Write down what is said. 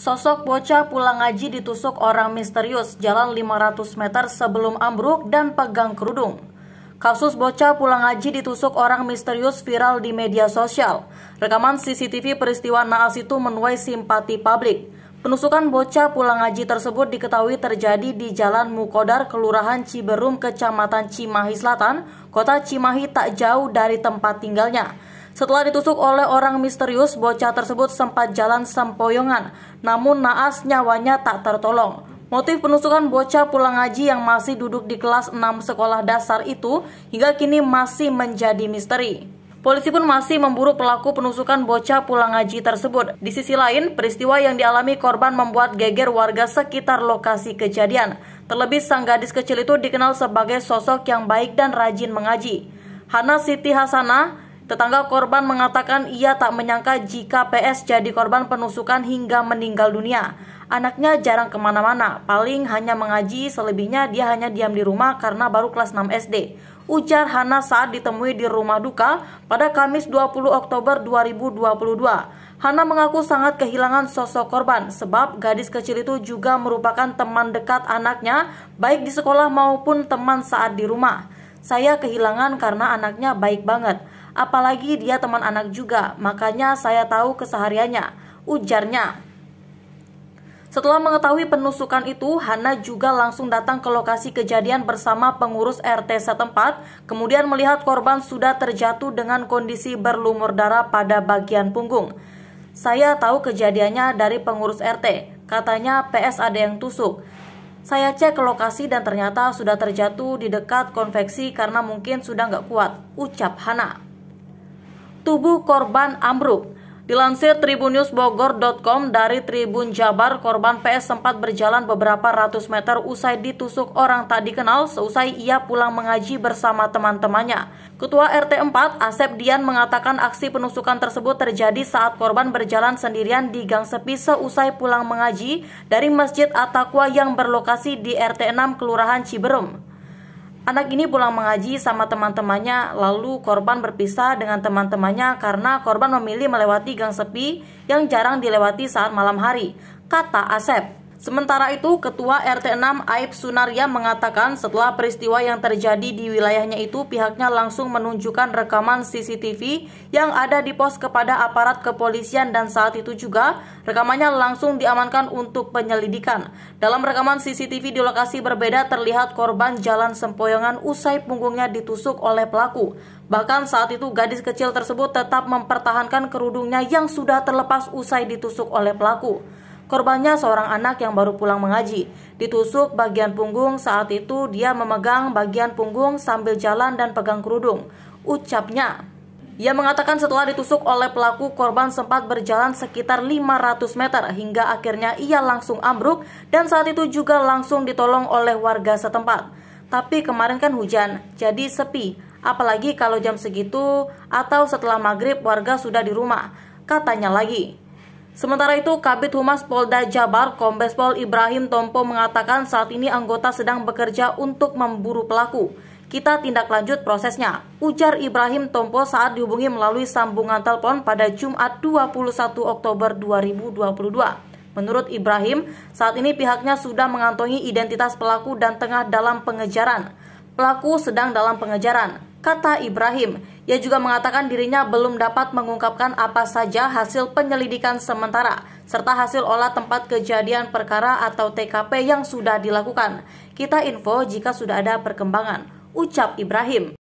Sosok bocah pulang ngaji ditusuk orang misterius jalan 500 meter sebelum ambruk dan pegang kerudung. Kasus bocah pulang ngaji ditusuk orang misterius viral di media sosial. Rekaman CCTV peristiwa naas itu menuai simpati publik. Penusukan bocah pulang ngaji tersebut diketahui terjadi di Jalan Mukodar, Kelurahan Ciberum, Kecamatan Cimahi Selatan, Kota Cimahi tak jauh dari tempat tinggalnya. Setelah ditusuk oleh orang misterius, bocah tersebut sempat jalan sempoyongan, namun naas nyawanya tak tertolong. Motif penusukan bocah pulang ngaji yang masih duduk di kelas 6 sekolah dasar itu hingga kini masih menjadi misteri. Polisi pun masih memburu pelaku penusukan bocah pulang ngaji tersebut. Di sisi lain, peristiwa yang dialami korban membuat geger warga sekitar lokasi kejadian. Terlebih sang gadis kecil itu dikenal sebagai sosok yang baik dan rajin mengaji. Hana Siti Hasanah, Tetangga korban mengatakan ia tak menyangka jika PS jadi korban penusukan hingga meninggal dunia. Anaknya jarang kemana-mana, paling hanya mengaji, selebihnya dia hanya diam di rumah karena baru kelas 6 SD. Ujar Hana saat ditemui di rumah duka pada Kamis 20 Oktober 2022. Hana mengaku sangat kehilangan sosok korban sebab gadis kecil itu juga merupakan teman dekat anaknya baik di sekolah maupun teman saat di rumah. Saya kehilangan karena anaknya baik banget. Apalagi dia teman anak juga, makanya saya tahu kesehariannya, ujarnya. Setelah mengetahui penusukan itu, Hana juga langsung datang ke lokasi kejadian bersama pengurus RT setempat, kemudian melihat korban sudah terjatuh dengan kondisi berlumur darah pada bagian punggung. Saya tahu kejadiannya dari pengurus RT, katanya PS ada yang tusuk. Saya cek ke lokasi dan ternyata sudah terjatuh di dekat konveksi karena mungkin sudah nggak kuat, ucap Hana tubuh korban ambruk. Dilansir tribunnews.bogor.com dari Tribun Jabar, korban PS sempat berjalan beberapa ratus meter usai ditusuk orang tak dikenal seusai ia pulang mengaji bersama teman-temannya. Ketua RT 4, Asep Dian mengatakan aksi penusukan tersebut terjadi saat korban berjalan sendirian di gang sepi seusai pulang mengaji dari Masjid Atakwa yang berlokasi di RT 6 Kelurahan Ciberem. Anak ini pulang mengaji sama teman-temannya, lalu korban berpisah dengan teman-temannya karena korban memilih melewati gang sepi yang jarang dilewati saat malam hari, kata Asep. Sementara itu, Ketua RT 6 Aib Sunarya mengatakan setelah peristiwa yang terjadi di wilayahnya itu pihaknya langsung menunjukkan rekaman CCTV yang ada di pos kepada aparat kepolisian dan saat itu juga rekamannya langsung diamankan untuk penyelidikan. Dalam rekaman CCTV di lokasi berbeda terlihat korban jalan sempoyongan usai punggungnya ditusuk oleh pelaku. Bahkan saat itu gadis kecil tersebut tetap mempertahankan kerudungnya yang sudah terlepas usai ditusuk oleh pelaku. Korbannya seorang anak yang baru pulang mengaji. Ditusuk bagian punggung saat itu dia memegang bagian punggung sambil jalan dan pegang kerudung. Ucapnya, ia mengatakan setelah ditusuk oleh pelaku, korban sempat berjalan sekitar 500 meter hingga akhirnya ia langsung ambruk dan saat itu juga langsung ditolong oleh warga setempat. Tapi kemarin kan hujan, jadi sepi. Apalagi kalau jam segitu atau setelah maghrib warga sudah di rumah, katanya lagi. Sementara itu, Kabit Humas Polda Jabar, Kombes Pol Ibrahim Tompo mengatakan saat ini anggota sedang bekerja untuk memburu pelaku. Kita tindak lanjut prosesnya, ujar Ibrahim Tompo saat dihubungi melalui sambungan telepon pada Jumat 21 Oktober 2022. Menurut Ibrahim, saat ini pihaknya sudah mengantongi identitas pelaku dan tengah dalam pengejaran. Pelaku sedang dalam pengejaran kata Ibrahim. Ia juga mengatakan dirinya belum dapat mengungkapkan apa saja hasil penyelidikan sementara serta hasil olah tempat kejadian perkara atau TKP yang sudah dilakukan. Kita info jika sudah ada perkembangan, ucap Ibrahim.